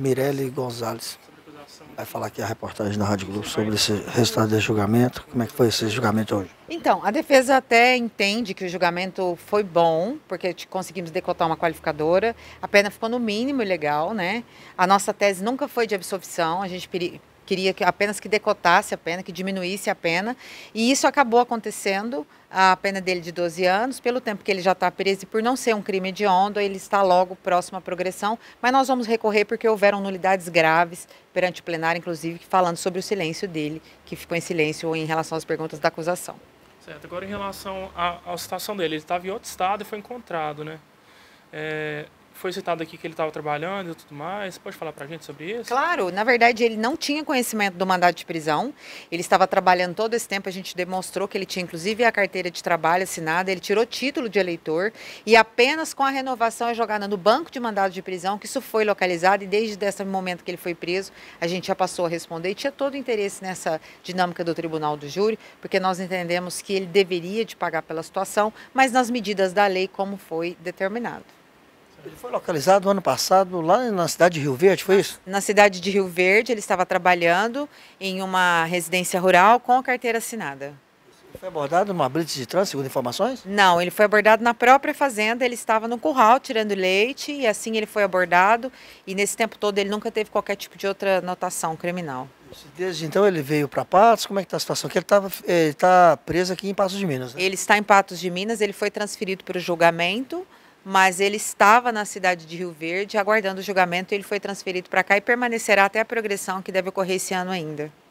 Mirelle Gonzalez vai falar aqui a reportagem da Rádio Globo sobre esse resultado desse julgamento. Como é que foi esse julgamento hoje? Então, a defesa até entende que o julgamento foi bom, porque conseguimos decotar uma qualificadora. A pena ficou no mínimo legal, né? A nossa tese nunca foi de absolvição, a gente queria que, apenas que decotasse a pena, que diminuísse a pena, e isso acabou acontecendo, a pena dele de 12 anos, pelo tempo que ele já está preso e por não ser um crime de onda, ele está logo próximo à progressão, mas nós vamos recorrer porque houveram nulidades graves perante o plenário, inclusive falando sobre o silêncio dele, que ficou em silêncio em relação às perguntas da acusação. Certo, agora em relação à, à situação dele, ele estava em outro estado e foi encontrado, né? É, foi citado aqui que ele estava trabalhando e tudo mais. Você pode falar para a gente sobre isso? Claro, na verdade ele não tinha conhecimento do mandado de prisão. Ele estava trabalhando todo esse tempo. A gente demonstrou que ele tinha inclusive a carteira de trabalho assinada. Ele tirou título de eleitor e apenas com a renovação é jogada no banco de mandado de prisão, que isso foi localizado e desde esse momento que ele foi preso a gente já passou a responder. E tinha todo o interesse nessa dinâmica do Tribunal do Júri, porque nós entendemos que ele deveria de pagar pela situação, mas nas medidas da lei como foi determinado. Ele foi localizado ano passado lá na cidade de Rio Verde, foi isso? Na cidade de Rio Verde, ele estava trabalhando em uma residência rural com a carteira assinada. Ele foi abordado numa blitz de trânsito, segundo informações? Não, ele foi abordado na própria fazenda, ele estava no curral tirando leite e assim ele foi abordado e nesse tempo todo ele nunca teve qualquer tipo de outra notação criminal. Desde então ele veio para Patos, como é que está a situação? Porque ele está eh, preso aqui em Patos de Minas. Né? Ele está em Patos de Minas, ele foi transferido para o julgamento mas ele estava na cidade de Rio Verde aguardando o julgamento. Ele foi transferido para cá e permanecerá até a progressão que deve ocorrer esse ano ainda.